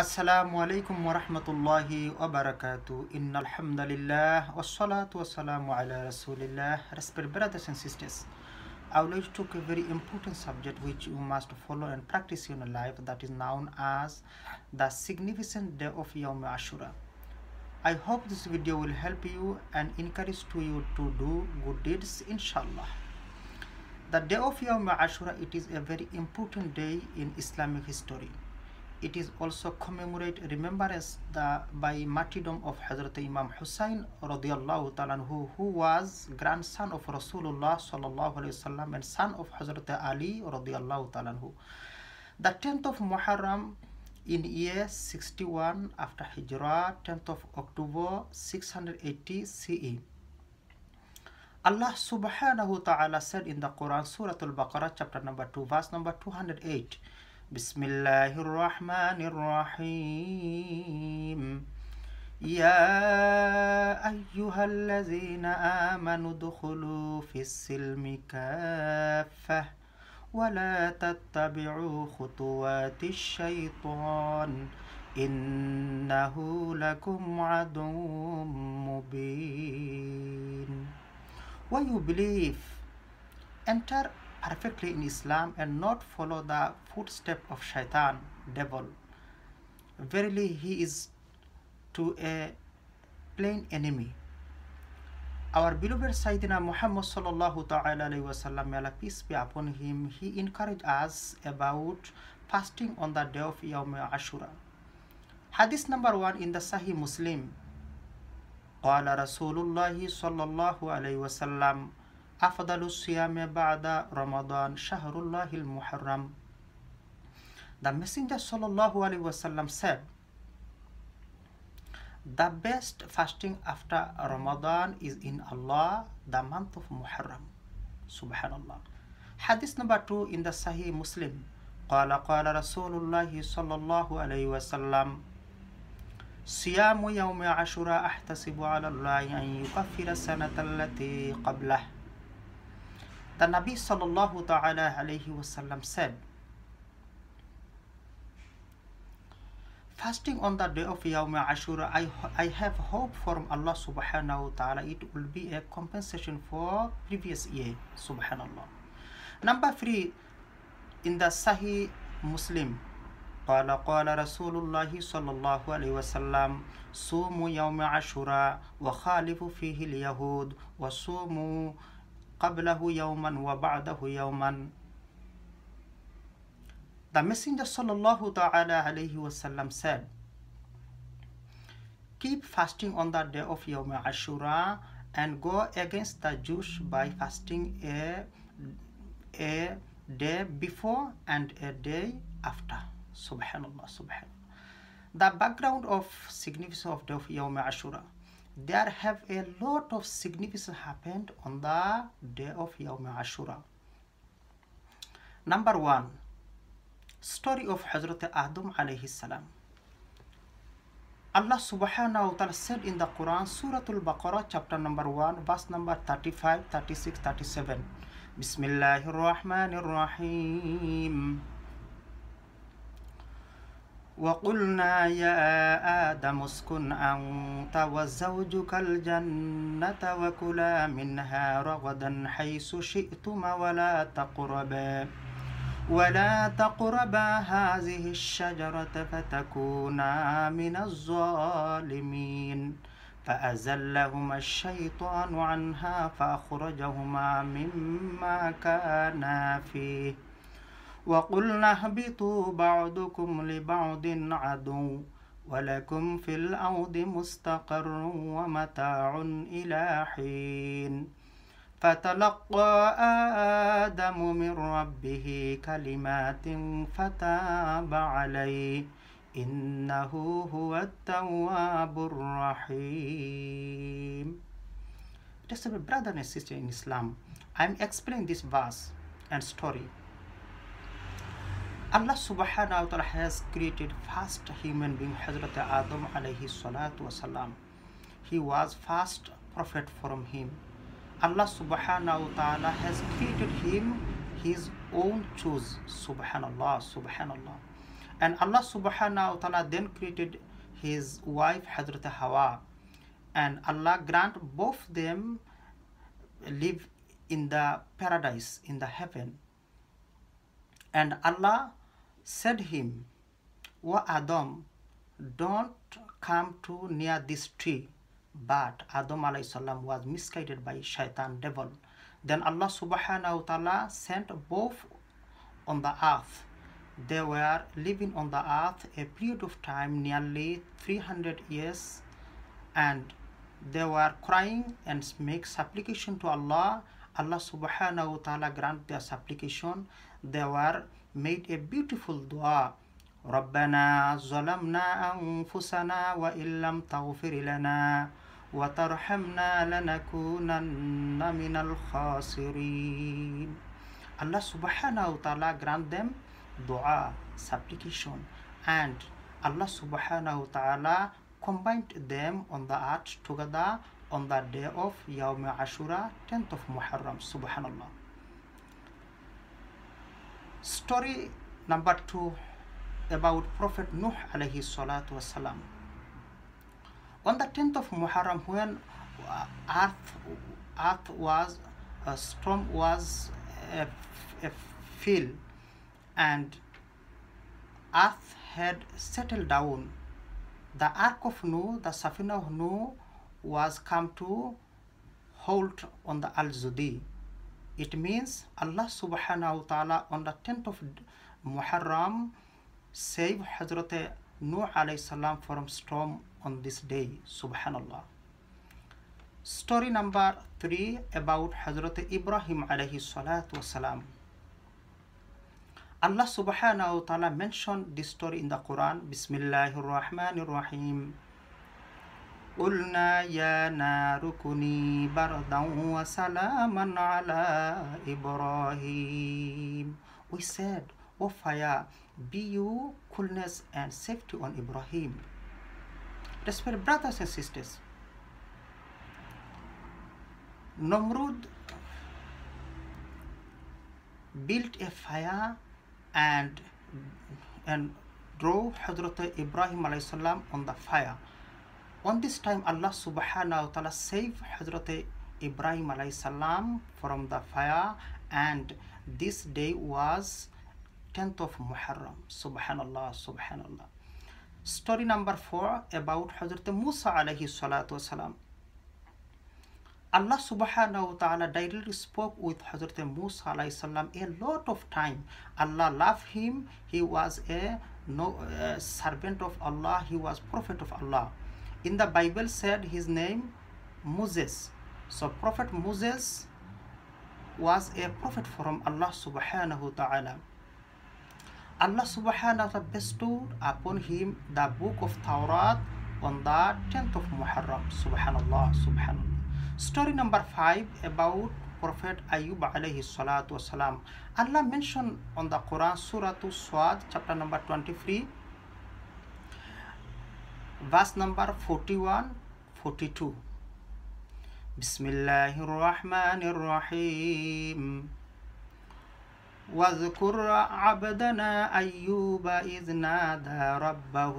আসসালামু আলাইকুম ওরহমতুল্লাহি ওবরাকাতু alhamdulillah. আলহামদুলিল্লাহ ওসলাত ওসালাম আলা রাসুলিল্লাহ Respect brothers and sisters, I would like to talk a very important subject which you must follow and practice in your life that is known as the significant day of Yom Ashura. I hope this video will help you and encourage to you to do good deeds inshallah. The day of Yom Ashura it is a very important day in Islamic history it is also commemorate remembrance the by martyrdom of Hazrat Imam Hussein radiallahu ta'ala who, who was grandson of Rasulullah sallallahu alaihi wasallam and son of Hazrat Ali radiallahu ta'ala the 10th of Muharram in year 61 after Hijrah 10th of October 680 CE Allah subhanahu ta'ala said in the Quran Surah Al-Baqarah chapter number 2 verse number 208 بسم الله الرحمن الرحيم يا أيها الذين آمنوا ادخلوا في السلم كافة ولا تتبعوا خطوات الشيطان إنه لكم عدو مبين ويبليف enter perfectly in Islam and not follow the footstep of shaitan, devil. Verily he is to a plain enemy. Our beloved Sayyidina Muhammad sallallahu ta'ala wasallam, may Allah peace be upon him, he encouraged us about fasting on the day of Yawm Ashura. Hadith number one in the Sahih Muslim. قال رسول الله صلى الله عليه وسلم أفضل الصيام بعد رمضان شهر الله المحرم The Messenger صلى الله عليه وسلم said, The best fasting after Ramadan is in Allah, the month of Muharram. سبحان الله Hadith number two in the Sahih Muslim. قال قال رسول الله صلى الله عليه وسلم صيام يوم عشرة أحتسب على الله أن يكفر السنة التي قبله The Nabi sallallahu ta'ala alayhi wasallam said, Fasting on the day of Yawm Ashura, I, I have hope from Allah subhanahu wa ta'ala. It will be a compensation for previous year, subhanallah. Number three, in the Sahih Muslim, قال قال رسول الله صلى الله عليه وسلم صوموا يوم عاشوراء وخالفوا فيه اليهود وصوموا قبله يوما وبعده يوما The Messenger الله تعالى عليه وسلم said, Keep fasting on the day of Yom Ashura and go against the Jews by fasting a, a day before and a day after. Subhanallah, subhanallah. The background of significance of the day of Yom Ashura. there have a lot of significance happened on the day of Yawm Ashura. Number one, story of Hazrat Adam alayhi salam. Allah subhanahu wa ta'ala said in the Quran, Surah Al-Baqarah, chapter number 1, verse number 35, 36, 37. Bismillahir Rahmanir Rahim. وقلنا يا آدم اسكن أنت وزوجك الجنة وكلا منها رغدا حيث شئتما ولا تقربا ولا تقربا هذه الشجرة فتكونا من الظالمين فأزلهما الشيطان عنها فأخرجهما مما كانا فيه وقلنا اهبطوا بعضكم لبعض عدو ولكم في الأرض مستقر ومتاع إلى حين فتلقى آدم من ربه كلمات فتاب عليه إنه هو التواب الرحيم Just brother and sister in Islam, I'm explaining this verse and story Allah subhanahu wa ta'ala has created first human being Hazrat Adam alayhi salatu wasalam. He was first prophet from him. Allah subhanahu wa ta'ala has created him his own choice. Subhanallah, subhanallah. And Allah subhanahu wa ta'ala then created his wife Hazrat Hawa. And Allah grant both them live in the paradise, in the heaven. And Allah said him, O Adam, don't come too near this tree. But Adam salam was misguided by shaitan devil. Then Allah subhanahu wa ta'ala sent both on the earth. They were living on the earth a period of time nearly 300 years and they were crying and make supplication to Allah. Allah subhanahu wa ta'ala grant their supplication. They were made a beautiful dua ربنا ظلمنا أنفسنا وإن لم تغفر لنا وترحمنا لنكونن من الخاسرين Allah subhanahu wa ta'ala grant them dua, supplication and Allah subhanahu wa ta'ala combined them on the earth together on the day of Yawm Ashura 10th of Muharram subhanallah Story number two about Prophet Nuh alayhi salatu wasalam. On the 10th of Muharram, when uh, earth, earth was, a uh, storm was a, a fill and earth had settled down, the Ark of Noah, the Safina of Noah, was come to halt on the Al Zudi. It means Allah subhanahu wa ta'ala on the 10th of Muharram saved Hazrat Nuh alayhi salam from storm on this day. Subhanallah. Story number 3 about Hazrat Ibrahim alayhi salatu salam. Allah subhanahu wa ta'ala mentioned this story in the Quran. Bismillahir Rahmanir Rahim. قلنا يا نار بردا وسلاما على إبراهيم We said, O fire, be you coolness and safety on Ibrahim. Respect brothers and sisters. Namrud built a fire and and drove Hazrat Ibrahim on the fire. On this time, Allah subhanahu wa ta'ala saved Hazrat Ibrahim alayhi salam from the fire and this day was 10th of Muharram. Subhanallah, subhanallah. Story number 4 about Hazrat Musa alayhi salatu salam. Allah subhanahu wa ta'ala directly spoke with Hazrat Musa alayhi salam a lot of time. Allah loved him. He was a no, uh, servant of Allah. He was prophet of Allah in the bible said his name moses so prophet moses was a prophet from allah subhanahu wa ta'ala allah subhanahu wa ta'ala bestowed upon him the book of taurat on the 10th of muharram subhanallah subhanallah story number five about Prophet Ayub alayhi salatu wasalam. Allah mentioned on the Quran Surah to Swad chapter number 23 verse number 41 42 بسم الله الرحمن الرحيم واذكر عبدنا أيوب إذ نادى ربه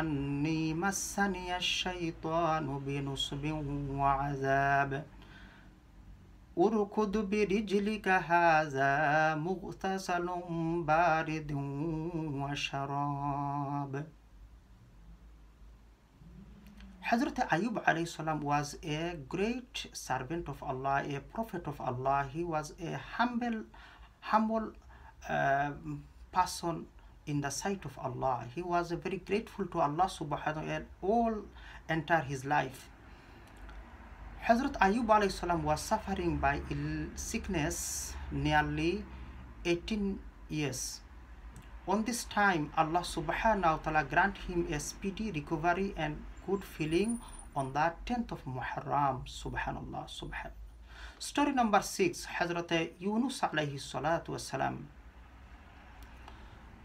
أني مسني الشيطان بنصب وعذاب اركض برجلك هذا مغتسل بارد وشراب Hazrat Ayub alayhi salam was a great servant of Allah, a prophet of Allah. He was a humble, humble uh, person in the sight of Allah. He was very grateful to Allah subhanahu wa ta'ala all entire his life. Hazrat Ayub alayhi salam was suffering by ill sickness nearly 18 years. On this time, Allah subhanahu wa ta'ala grant him a speedy recovery and good feeling on the 10th of Muharram subhanallah subhanallah story number 6 Hazrat Yunus alayhi salatu wasalam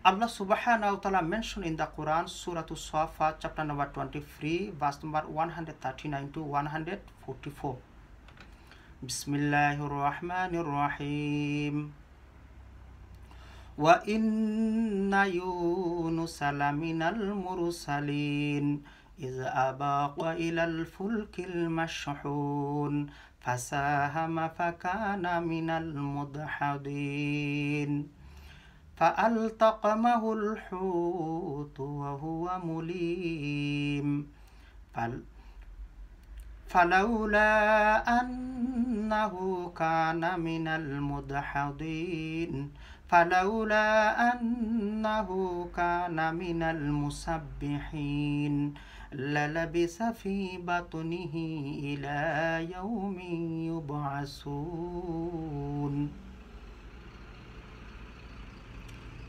Allah subhanahu wa ta'ala mentioned in the Quran Surah Al-Safa, chapter number 23 verse number 139 to 144 Bismillahir Rahmanir Rahim وإن يونس لمن المرسلين إذ أباق إلى الفلك المشحون فساهم فكان من المدحضين فألتقمه الحوت وهو مليم فل فلولا أنه كان من المدحضين فلولا أنه كان من المسبحين للبس في بطنه إلى يوم يبعثون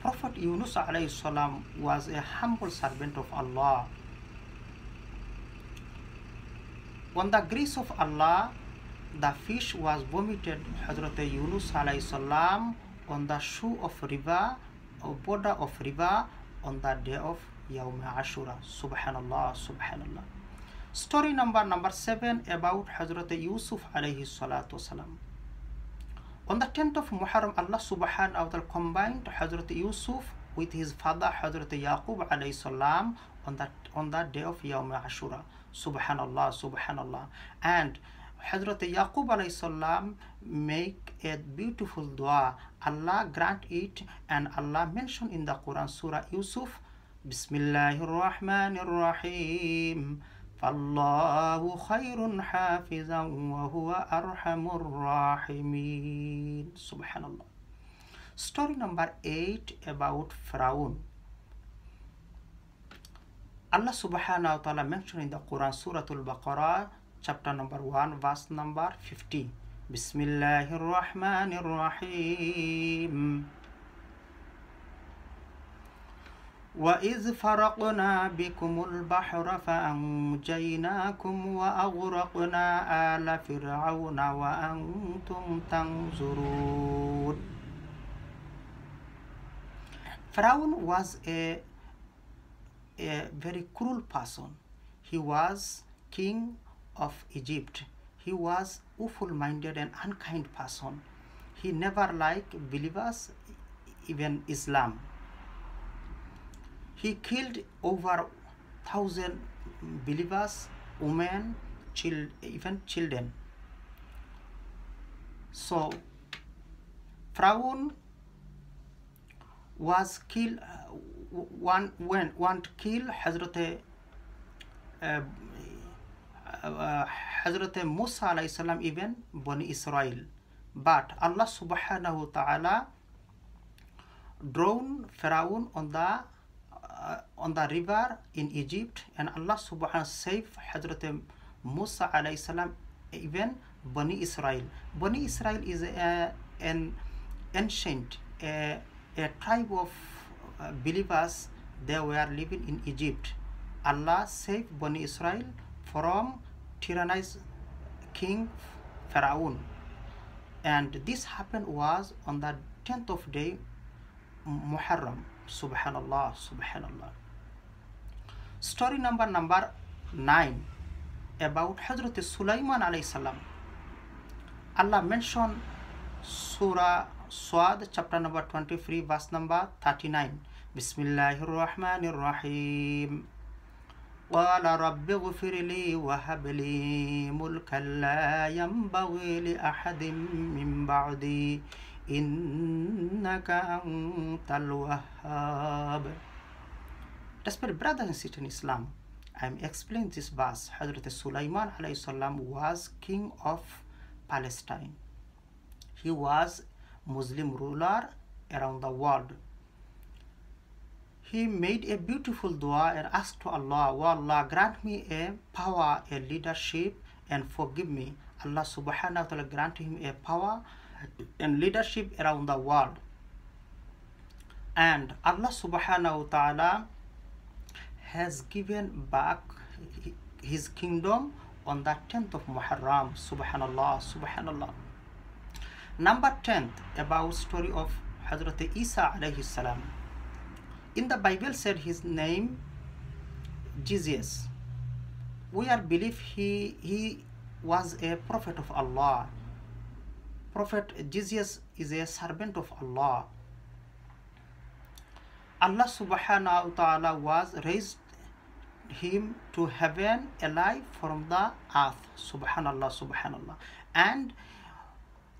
Prophet Yunus salam was a humble servant of Allah. On the grace of Allah, the fish was vomited Hazrat Yunus salam on the shoe of river, or border of river on the day of Yawm Ashura. Subhanallah, Subhanallah. Story number number seven about Hazrat Yusuf alayhi salatu salam. On the 10th of Muharram, Allah subhanahu wa ta'ala combined Hazrat Yusuf with his father Hazrat Yaqub alayhi salam on that on that day of Yawm Ashura. Subhanallah, Subhanallah. And Hazrat Yaqub alayhi salam make a beautiful dua. Allah grant it and Allah mentioned in the Quran Surah Yusuf بسم الله الرحمن الرحيم فالله خير حافظا وهو أرحم الراحمين سبحان الله Story number 8 about Pharaoh Allah subhanahu wa ta'ala mentioned in the Quran Surah Al-Baqarah chapter number 1 verse number بسم الله الرحمن الرحيم وإذ فرقنا بكم البحر فأنجيناكم وأغرقنا آل فرعون وأنتم تنظرون Pharaoh was a, a very cruel person. He was king of Egypt. He was awful-minded and unkind person. He never liked believers, even Islam. He killed over 1000 believers, women, children, even children. So, Fraun was killed uh, one when to kill Hazrat uh, uh, Hazrat Musa alayhi salam even Bani Israel but Allah subhanahu wa ta'ala drawn Pharaoh on the uh, on the river in Egypt and Allah subhanahu saved Hazrat Musa alayhi salam even Bani Israel. Bani Israel is a, an ancient a, a tribe of uh, believers they were living in Egypt. Allah saved Bani Israel from tyrannized king Pharaoh. And this happened was on the 10th of day Muharram. সুবহানাল্লাহ সুবহানাল্লাহ story number number nine about হজরত সুলাইমান আলাই সাল্লাম আল্লাহ mention সুরা সোয়াদ chapter number twenty three verse number thirty nine বিসমিল্লাহ রহমান রহিম قال رب اغفر لي وهب لي ملكا لا ينبغي لأحد من بعدي innaka antal wahhab Despite brothers and sisters in Islam, I am explaining this verse. Hazrat Sulaiman salam was king of Palestine. He was Muslim ruler around the world. He made a beautiful dua and asked to Allah, O Allah, grant me a power, a leadership, and forgive me. Allah subhanahu wa ta'ala grant him a power and leadership around the world. And Allah subhanahu wa ta'ala has given back his kingdom on the 10th of Muharram. Subhanallah, subhanallah. Number 10 about story of Hazrat Isa alayhi salam. In the Bible said his name Jesus. We are believe he he was a prophet of Allah Prophet Jesus is a servant of Allah. Allah subhanahu wa ta'ala was raised him to heaven alive from the earth. Subhanallah, subhanallah. And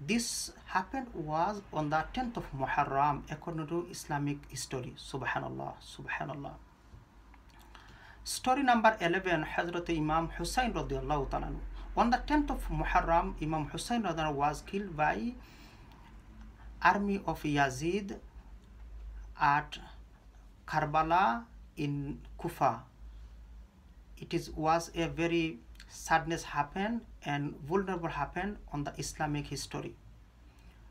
this happened was on the 10th of Muharram according to Islamic history. Subhanallah, subhanallah. Story number 11 Hazrat Imam Hussain radiallahu ta'ala. On the 10th of Muharram, Imam Hussein Radhan was killed by army of Yazid at Karbala in Kufa. It is, was a very sadness happened and vulnerable happened on the Islamic history.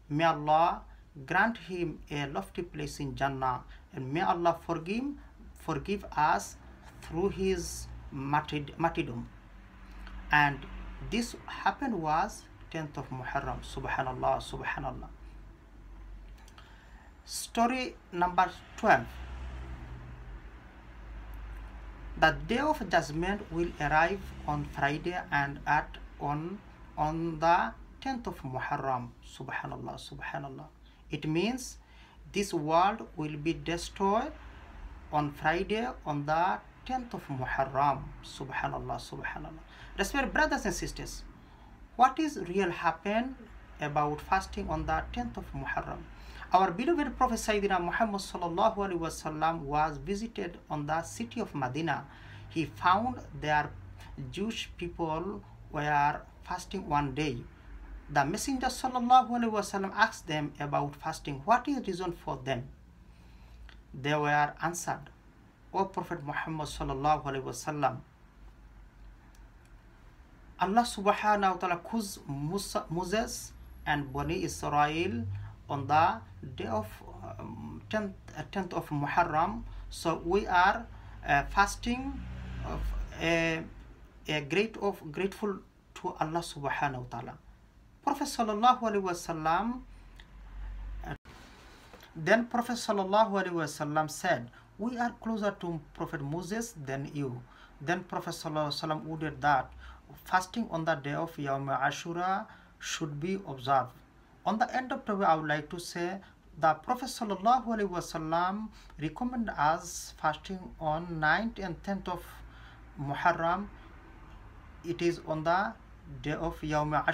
May Allah grant him a lofty place in Jannah and may Allah forgive, forgive us through his martyrdom. And this happened was 10th of Muharram subhanallah subhanallah story number 12 the day of judgment will arrive on Friday and at on on the 10th of Muharram subhanallah subhanallah it means this world will be destroyed on Friday on the 10th of Muharram subhanallah subhanallah Respect brothers and sisters, what is real happen about fasting on the 10th of Muharram? Our beloved Prophet Sayyidina Muhammad sallallahu alaihi wasallam was visited on the city of Medina. He found there Jewish people were fasting one day. The Messenger sallallahu alaihi wasallam asked them about fasting. What is reason for them? They were answered, O Prophet Muhammad sallallahu alaihi wasallam, Allah subhanahu wa ta'ala chose Moses and Bani Israel on the day of 10th, um, 10th uh, of Muharram. So we are uh, fasting of a, a great of grateful to Allah subhanahu wa ta'ala. Prophet sallallahu alaihi wasallam uh, then Prophet sallallahu alaihi wasallam said, "We are closer to Prophet Moses than you." Then Prophet sallallahu alaihi wasallam ordered that fasting on the day of Yom Ashura should be observed. On the end of way, I would like to say the Prophet wasallam recommend us fasting on 9th and 10th of Muharram. It is on the day of Yom Ashura.